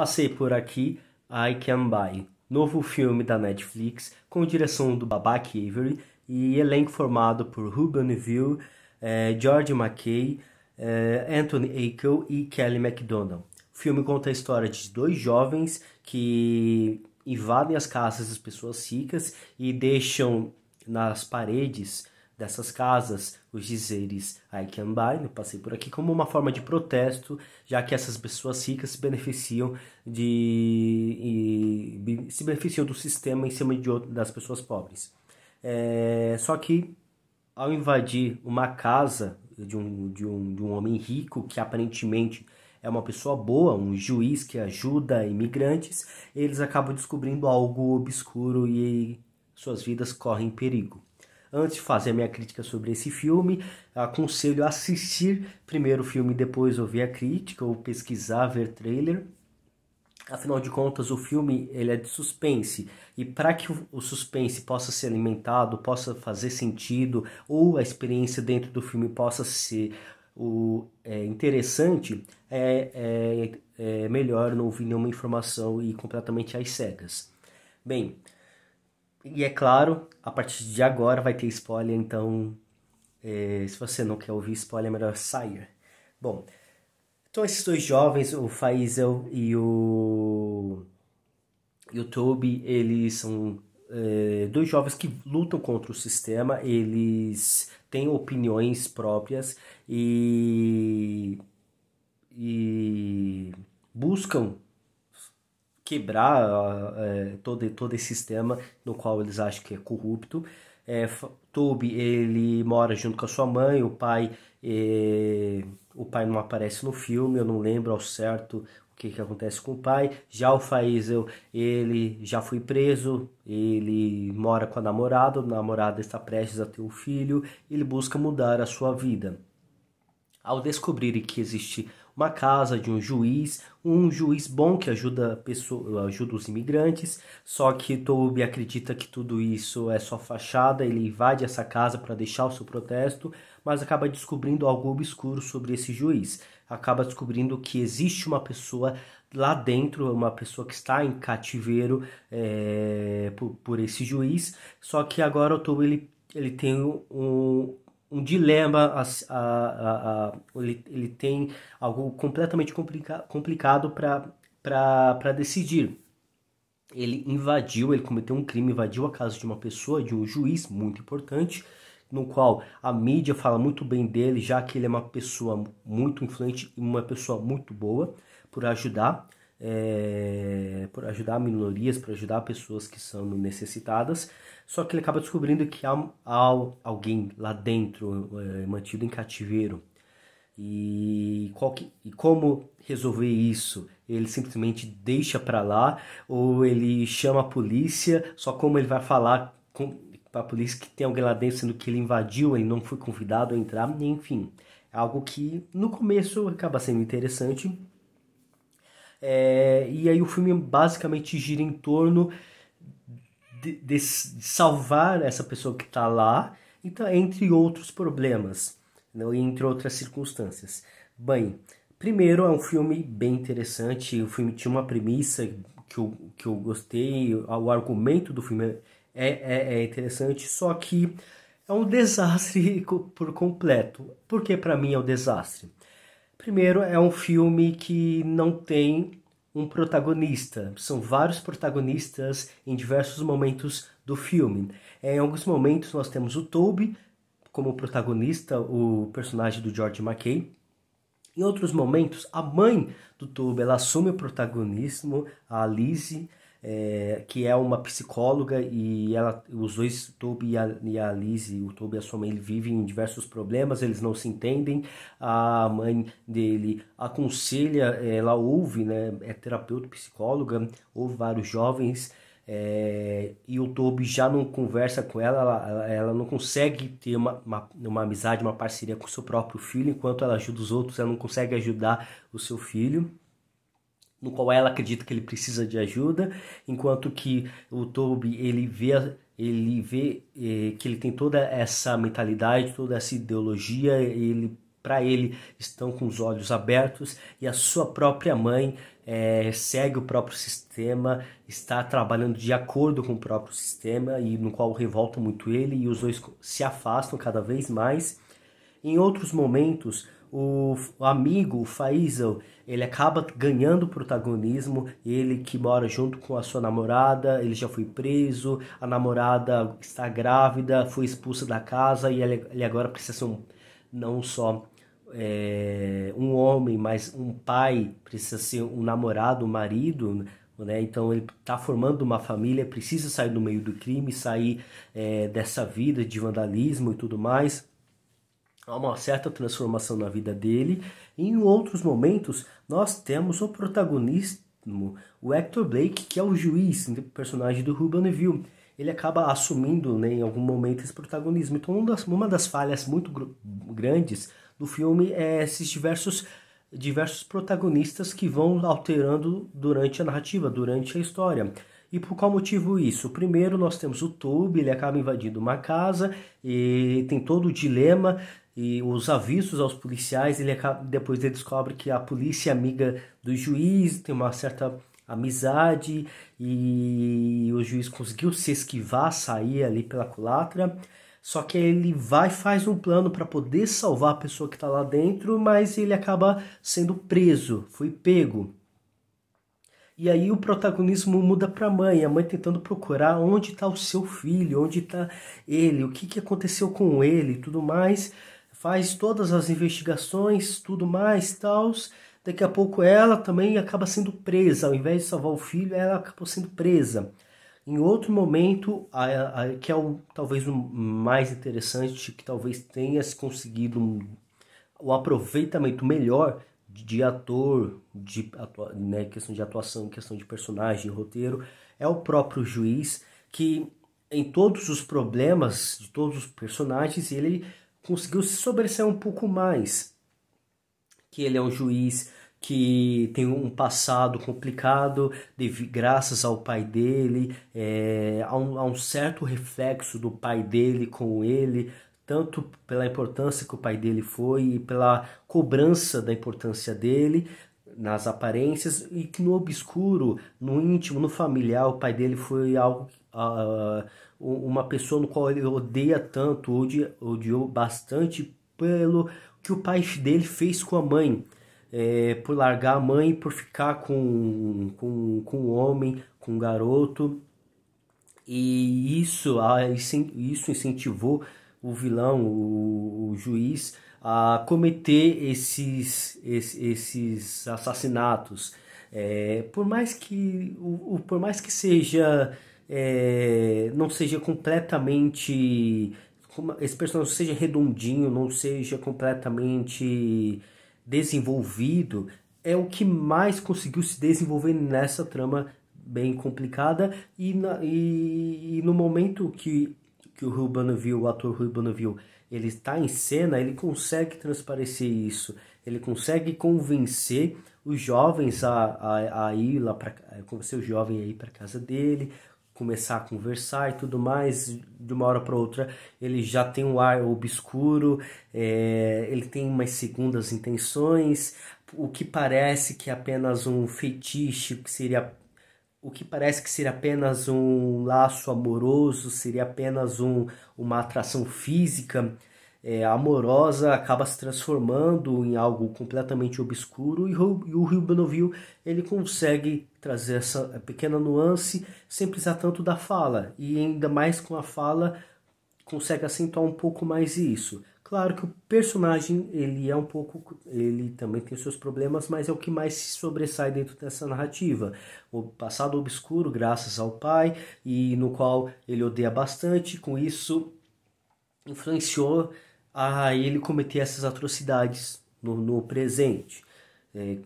Passei por aqui, I Can Buy, novo filme da Netflix com direção do Babak Avery e elenco formado por Ruben Neville, eh, George McKay, eh, Anthony Akel e Kelly MacDonald. O filme conta a história de dois jovens que invadem as casas das pessoas ricas e deixam nas paredes dessas casas, os dizeres I can buy, né? passei por aqui, como uma forma de protesto, já que essas pessoas ricas se beneficiam de. E, se beneficiam do sistema em cima de outro, das pessoas pobres. É, só que ao invadir uma casa de um, de, um, de um homem rico que aparentemente é uma pessoa boa, um juiz que ajuda imigrantes, eles acabam descobrindo algo obscuro e suas vidas correm perigo. Antes de fazer a minha crítica sobre esse filme, aconselho a assistir primeiro o filme e depois ouvir a crítica ou pesquisar, ver trailer. Afinal de contas, o filme ele é de suspense e para que o suspense possa ser alimentado, possa fazer sentido ou a experiência dentro do filme possa ser o, é, interessante, é, é, é melhor não ouvir nenhuma informação e completamente às cegas. Bem, e é claro, a partir de agora vai ter spoiler, então é, se você não quer ouvir spoiler, é melhor sair. Bom, então esses dois jovens, o Faisal e o, YouTube eles são é, dois jovens que lutam contra o sistema, eles têm opiniões próprias e, e buscam quebrar ah, eh, todo, todo esse sistema no qual eles acham que é corrupto. É, Toby, ele mora junto com a sua mãe, o pai, é, o pai não aparece no filme, eu não lembro ao certo o que, que acontece com o pai. Já o Faisel, ele já foi preso, ele mora com a namorada, a namorada está prestes a ter um filho, ele busca mudar a sua vida. Ao descobrir que existe uma casa de um juiz, um juiz bom que ajuda, pessoa, ajuda os imigrantes, só que Toby acredita que tudo isso é só fachada, ele invade essa casa para deixar o seu protesto, mas acaba descobrindo algo obscuro sobre esse juiz. Acaba descobrindo que existe uma pessoa lá dentro, uma pessoa que está em cativeiro é, por, por, esse juiz, só que agora o Toby ele, ele tem um, um dilema, a, a, a, ele, ele, tem algo completamente complica, complicado para decidir. Ele invadiu, ele cometeu um crime, invadiu a casa de uma pessoa, de um juiz muito importante, no qual a mídia fala muito bem dele, já que ele é uma pessoa muito influente e uma pessoa muito boa por ajudar é, por ajudar minorias, por ajudar pessoas que são necessitadas. Só que ele acaba descobrindo que há, há alguém lá dentro é, mantido em cativeiro. E, que, e, como resolver isso? Ele simplesmente deixa para lá ou ele chama a polícia? Só como ele vai falar para a polícia que tem alguém lá dentro, sendo que ele invadiu, ele não foi convidado a entrar, enfim. É algo que no começo acaba sendo interessante, é, e aí o filme basicamente gira em torno de, de, salvar essa pessoa que está lá, então, entre outros problemas, né, entre outras circunstâncias. Bem, primeiro é um filme bem interessante, o filme tinha uma premissa que eu, que eu gostei, o argumento do filme é, é, é interessante, só que é um desastre por completo. Por que para mim é um desastre? Primeiro, é um filme que não tem um protagonista. São vários protagonistas em diversos momentos do filme. Em alguns momentos nós temos o Toby como protagonista, o personagem do George McKay. Em outros momentos, a mãe do Toby ela assume o protagonismo, a Lizzie, é, que é uma psicóloga e ela, os dois, o Toby e a, e a Liz, o Toby e a sua mãe, vivem em diversos problemas, eles não se entendem. A mãe dele aconselha, ela ouve, né, é terapeuta, psicóloga, ouve vários jovens. É, e o Toby já não conversa com ela, ela, ela não consegue ter uma, uma, uma, amizade, uma parceria com seu próprio filho, enquanto ela ajuda os outros, ela não consegue ajudar o seu filho no qual ela acredita que ele precisa de ajuda, enquanto que o Toby ele vê ele vê eh, que ele tem toda essa mentalidade, toda essa ideologia, ele para ele estão com os olhos abertos e a sua própria mãe eh, segue o próprio sistema, está trabalhando de acordo com o próprio sistema e no qual revolta muito ele e os dois se afastam cada vez mais em outros momentos, o amigo, o Faisal, ele acaba ganhando protagonismo, ele que mora junto com a sua namorada, ele já foi preso, a namorada está grávida, foi expulsa da casa e ele, agora precisa ser um, não só é, um homem, mas um pai, precisa ser um namorado, um marido, né? Então ele está formando uma família, precisa sair do meio do crime, sair é, dessa vida de vandalismo e tudo mais. Há uma certa transformação na vida dele, e em outros momentos nós temos o protagonismo, o Hector Blake, que é o juiz, o personagem do Ruben Neville. Ele acaba assumindo né, em algum momento esse protagonismo. Então, uma das, uma das falhas muito grandes do filme é esses diversos diversos protagonistas que vão alterando durante a narrativa, durante a história. E por qual motivo isso? Primeiro, nós temos o Tube, ele acaba invadindo uma casa e tem todo o dilema e os avisos aos policiais. Ele acaba, depois ele descobre que a polícia é amiga do juiz, tem uma certa amizade e o juiz conseguiu se esquivar, sair ali pela culatra. Só que ele vai e faz um plano para poder salvar a pessoa que está lá dentro, mas ele acaba sendo preso, foi pego. E aí o protagonismo muda para a mãe, a mãe tentando procurar onde está o seu filho, onde está ele, o que, que aconteceu com ele, tudo mais. Faz todas as investigações, tudo mais, tals. Daqui a pouco ela também acaba sendo presa, ao invés de salvar o filho, ela acabou sendo presa. Em outro momento, a, a, que é o, talvez o mais interessante, que talvez tenha conseguido um, um aproveitamento melhor, de ator, de atua, né, questão de atuação, questão de personagem, roteiro, é o próprio juiz que em todos os problemas de todos os personagens ele conseguiu se sobressair um pouco mais. Que ele é um juiz que tem um passado complicado, deve, graças ao pai dele, é, a um, a um certo reflexo do pai dele com ele, tanto pela importância que o pai dele foi e pela cobrança da importância dele nas aparências e que no obscuro, no íntimo, no familiar, o pai dele foi algo uh, uma pessoa no qual ele odeia tanto, odia, odiou bastante pelo que o pai dele fez com a mãe. É, por largar a mãe, por ficar com, com, com um homem, com um garoto. E isso, ah, isso incentivou o vilão, o, o juiz, a cometer esses, esses, assassinatos. É, por mais que o, por mais que seja é, não seja completamente esse personagem seja redondinho, não seja completamente desenvolvido, é o que mais conseguiu se desenvolver nessa trama bem complicada e, na, e, e no momento que que o Rui viu o ator Rui viu ele está em cena, ele consegue transparecer isso, ele consegue convencer os jovens a, a, a ir lá para convencer o jovem a ir para casa dele, começar a conversar e tudo mais. De uma hora para outra, ele já tem um ar obscuro, é, ele tem umas segundas intenções, o que parece que é apenas um feitiço, que seria o que parece que seria apenas um laço amoroso, seria apenas um, uma atração física é, amorosa, acaba se transformando em algo completamente obscuro e, e o Rio Benovil ele consegue trazer essa pequena nuance sem precisar tanto da fala e ainda mais com a fala consegue acentuar um pouco mais isso. Claro que o personagem ele é um pouco, ele também tem seus problemas, mas é o que mais se sobressai dentro dessa narrativa. O passado obscuro, graças ao pai, e no qual ele odeia bastante, com isso influenciou a ele cometer essas atrocidades no, no presente. É,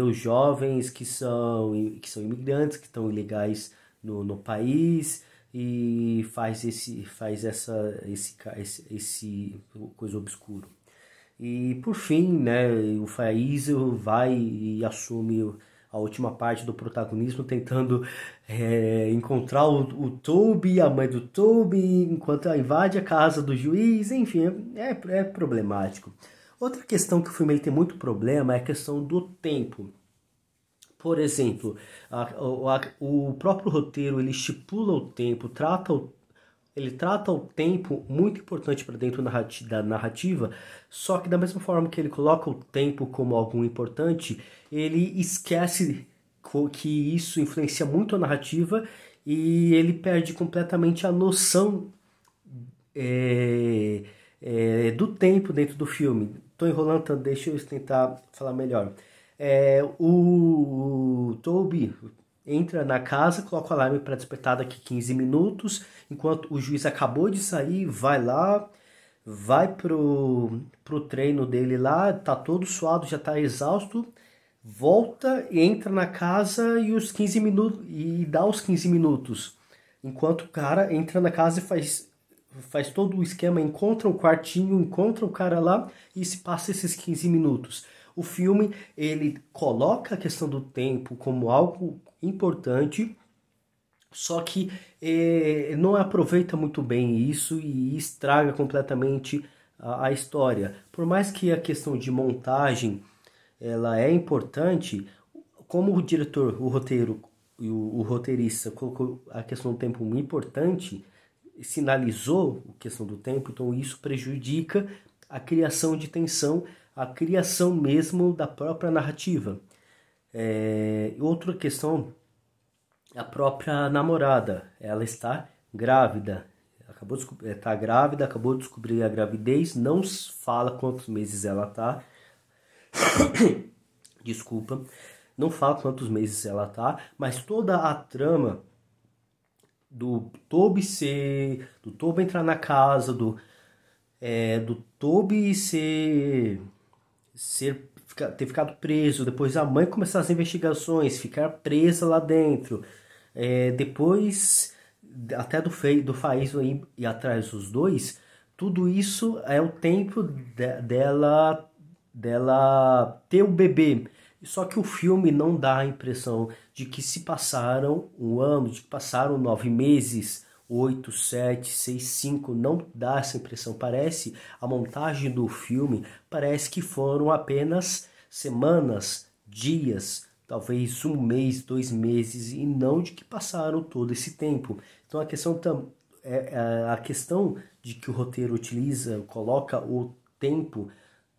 os jovens que são, que são imigrantes, que estão ilegais no, no país, e faz esse faz essa esse esse, esse coisa obscuro e por fim né o Faisal vai e assume a última parte do protagonismo tentando é, encontrar o, o Toby, a mãe do Toby, enquanto ela invade a casa do juiz, enfim, é, é problemático. Outra questão que o filme tem muito problema é a questão do tempo. Por exemplo, a, a, o próprio roteiro ele estipula o tempo, trata o, ele trata o tempo muito importante para dentro da narrativa, só que da mesma forma que ele coloca o tempo como algo importante, ele esquece que isso influencia muito a narrativa e ele perde completamente a noção é, é, do tempo dentro do filme. Estou enrolando, deixa eu tentar falar melhor. É, o, o Toby entra na casa, coloca o alarme para despertar daqui 15 minutos, enquanto o juiz acabou de sair, vai lá, vai pro, pro treino dele lá, tá todo suado, já tá exausto, volta, e entra na casa e os 15 minutos e dá os 15 minutos. Enquanto o cara entra na casa e faz faz todo o esquema, encontra o quartinho, encontra o cara lá e se passa esses 15 minutos. O filme ele coloca a questão do tempo como algo importante, só que eh, não aproveita muito bem isso e estraga completamente a, a, história. Por mais que a questão de montagem ela é importante, como o diretor, o roteiro e o, o roteirista colocou a questão do tempo importante, sinalizou a questão do tempo, então isso prejudica a criação de tensão a criação mesmo da própria narrativa. É, outra questão, a própria namorada, ela está grávida, acabou de é, tá grávida, acabou de descobrir a gravidez, não fala quantos meses ela tá. Desculpa. Não fala quantos meses ela tá, mas toda a trama do Toby ser, do Toby entrar na casa, do é, do Toby ser ser ter ficado preso, depois a mãe começar as investigações, ficar presa lá dentro, é, depois até do fei, do Faiz aí e atrás dos dois, tudo isso é o tempo de, dela dela ter o bebê. Só que o filme não dá a impressão de que se passaram um ano, de que passaram nove meses 8, 7, 6, 5, não dá essa impressão. Parece a montagem do filme, parece que foram apenas semanas, dias, talvez um mês, dois meses, e não de que passaram todo esse tempo. Então a questão é, é, a questão de que o roteiro utiliza, coloca o tempo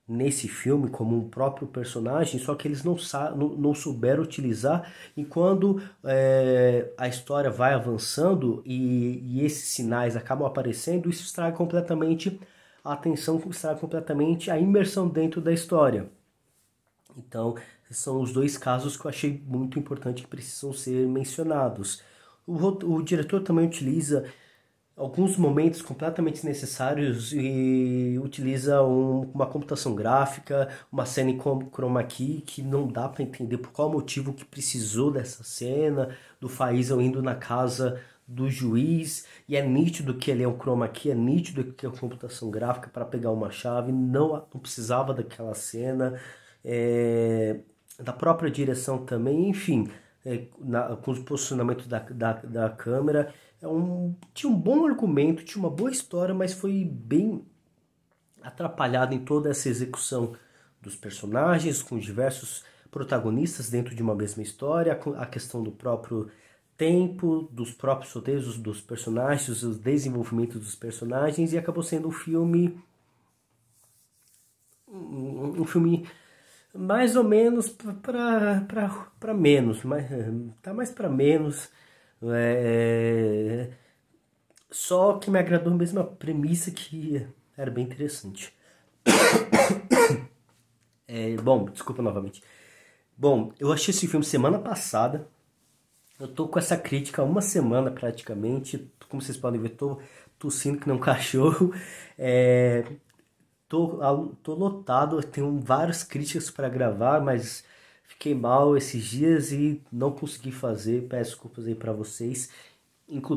nesse filme como um próprio personagem, só que eles não, não, não souberam utilizar. E quando é, a história vai avançando e, e, esses sinais acabam aparecendo, isso estraga completamente a atenção, estraga completamente a imersão dentro da história. Então, são os dois casos que eu achei muito importante que precisam ser mencionados. o, o diretor também utiliza alguns momentos completamente desnecessários e utiliza um, uma computação gráfica, uma cena em chroma key que não dá para entender por qual motivo que precisou dessa cena, do Faizão indo na casa do juiz, e é nítido que ele é um chroma key, é nítido que é uma computação gráfica para pegar uma chave, não, não precisava daquela cena, é, da própria direção também, enfim é, na, com o posicionamento da, da, da câmera. É um, tinha um bom argumento, tinha uma boa história, mas foi bem atrapalhado em toda essa execução dos personagens, com diversos protagonistas dentro de uma mesma história, a questão do próprio tempo, dos próprios roteiros dos personagens, os desenvolvimentos dos personagens, e acabou sendo um filme. um, um filme mais ou menos para menos, mas eh, tá mais para menos. É, só que me agradou mesmo a premissa que era bem interessante. É, bom, desculpa novamente. Bom, eu achei esse filme semana passada. Eu tô com essa crítica há uma semana praticamente. Como vocês podem ver, tô tossindo que nem um cachorro. É, Tô, tô lotado, tenho vários críticas para gravar, mas fiquei mal esses dias e não consegui fazer. Peço desculpas aí para vocês.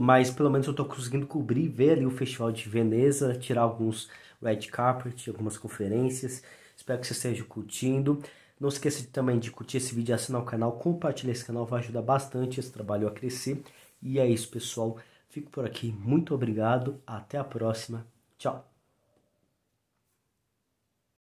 Mas pelo menos eu tô conseguindo cobrir, ver ali o Festival de Veneza, tirar alguns red carpet, algumas conferências. Espero que vocês estejam curtindo. Não esqueça também de curtir esse vídeo, assinar o canal, compartilhar esse canal, vai ajudar bastante esse trabalho a crescer. E é isso, pessoal. Fico por aqui. Muito obrigado. Até a próxima. Tchau.